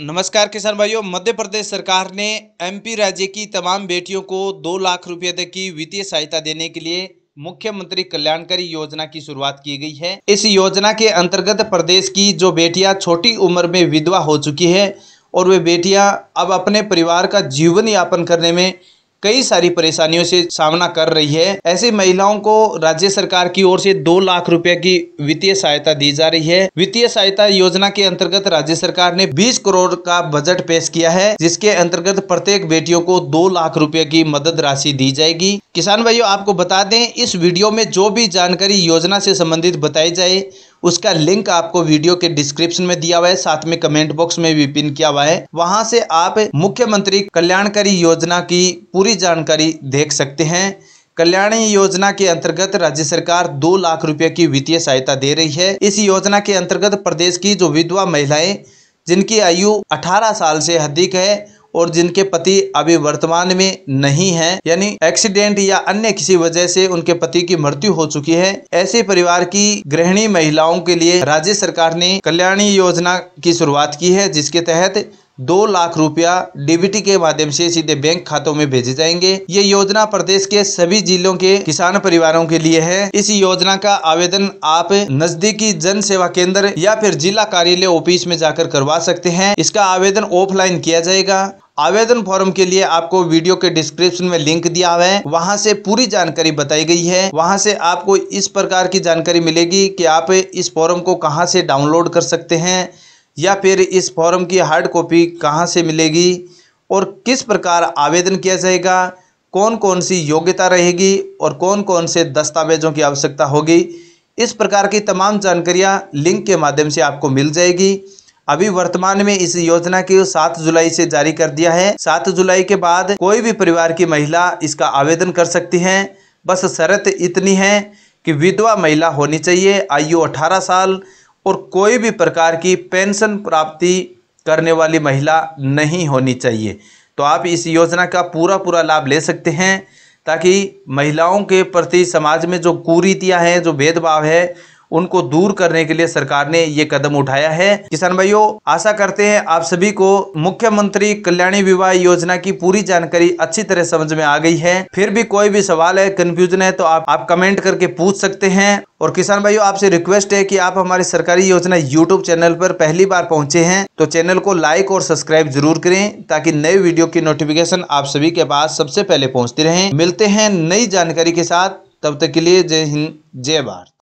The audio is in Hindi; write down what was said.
नमस्कार किसान भाइयों मध्य प्रदेश सरकार ने एमपी राज्य की तमाम बेटियों को दो लाख रुपए तक की वित्तीय सहायता देने के लिए मुख्यमंत्री कल्याणकारी योजना की शुरुआत की गई है इस योजना के अंतर्गत प्रदेश की जो बेटियां छोटी उम्र में विधवा हो चुकी है और वे बेटियां अब अपने परिवार का जीवन यापन करने में कई सारी परेशानियों से सामना कर रही है ऐसी महिलाओं को राज्य सरकार की ओर से दो लाख रुपए की वित्तीय सहायता दी जा रही है वित्तीय सहायता योजना के अंतर्गत राज्य सरकार ने बीस करोड़ का बजट पेश किया है जिसके अंतर्गत प्रत्येक बेटियों को दो लाख रुपए की मदद राशि दी जाएगी किसान भाइयों आपको बता दें इस वीडियो में जो भी जानकारी योजना से संबंधित बताई जाए उसका लिंक आपको वीडियो के डिस्क्रिप्शन में दिया हुआ है साथ में कमेंट बॉक्स में भी पिन किया हुआ है वहां से आप मुख्यमंत्री कल्याणकारी योजना की पूरी जानकारी देख सकते हैं कल्याण योजना के अंतर्गत राज्य सरकार दो लाख रुपए की वित्तीय सहायता दे रही है इस योजना के अंतर्गत प्रदेश की जो विधवा महिलाएं जिनकी आयु 18 साल से अधिक है और जिनके पति अभी वर्तमान में नहीं है यानी एक्सीडेंट या अन्य किसी वजह से उनके पति की मृत्यु हो चुकी है ऐसे परिवार की गृहिणी महिलाओं के लिए राज्य सरकार ने कल्याणी योजना की शुरुआत की है जिसके तहत दो लाख रुपया डीबीटी के माध्यम से सीधे बैंक खातों में भेजे जाएंगे ये योजना प्रदेश के सभी जिलों के किसान परिवारों के लिए है इस योजना का आवेदन आप नजदीकी जन सेवा केंद्र या फिर जिला कार्यालय ऑफिस में जाकर करवा सकते हैं इसका आवेदन ऑफलाइन किया जाएगा आवेदन फॉर्म के लिए आपको वीडियो के डिस्क्रिप्शन में लिंक दिया हुआ है वहां से पूरी जानकारी बताई गई है वहां से आपको इस प्रकार की जानकारी मिलेगी कि आप इस फॉर्म को कहां से डाउनलोड कर सकते हैं या फिर इस फॉर्म की हार्ड कॉपी कहां से मिलेगी और किस प्रकार आवेदन किया जाएगा कौन कौन सी योग्यता रहेगी और कौन कौन से दस्तावेजों की आवश्यकता होगी इस प्रकार की तमाम जानकारियाँ लिंक के माध्यम से आपको मिल जाएगी अभी वर्तमान में इस योजना की सात जुलाई से जारी कर दिया है सात जुलाई के बाद कोई भी परिवार की महिला इसका आवेदन कर सकती है बस शर्त इतनी है कि विधवा महिला होनी चाहिए आयु अठारह साल और कोई भी प्रकार की पेंशन प्राप्ति करने वाली महिला नहीं होनी चाहिए तो आप इस योजना का पूरा पूरा लाभ ले सकते हैं ताकि महिलाओं के प्रति समाज में जो कुरीतियाँ हैं जो भेदभाव है उनको दूर करने के लिए सरकार ने ये कदम उठाया है किसान भाइयों आशा करते हैं आप सभी को मुख्यमंत्री कल्याणी विवाह योजना की पूरी जानकारी अच्छी तरह समझ में आ गई है फिर भी कोई भी सवाल है कंफ्यूजन है तो आप, आप कमेंट करके पूछ सकते हैं और किसान भाइयों आपसे रिक्वेस्ट है कि आप हमारी सरकारी योजना यूट्यूब चैनल पर पहली बार पहुंचे हैं तो चैनल को लाइक और सब्सक्राइब जरूर करें ताकि नए वीडियो की नोटिफिकेशन आप सभी के पास सबसे पहले पहुंचती रहे मिलते हैं नई जानकारी के साथ तब तक के लिए जय हिंद जय भारत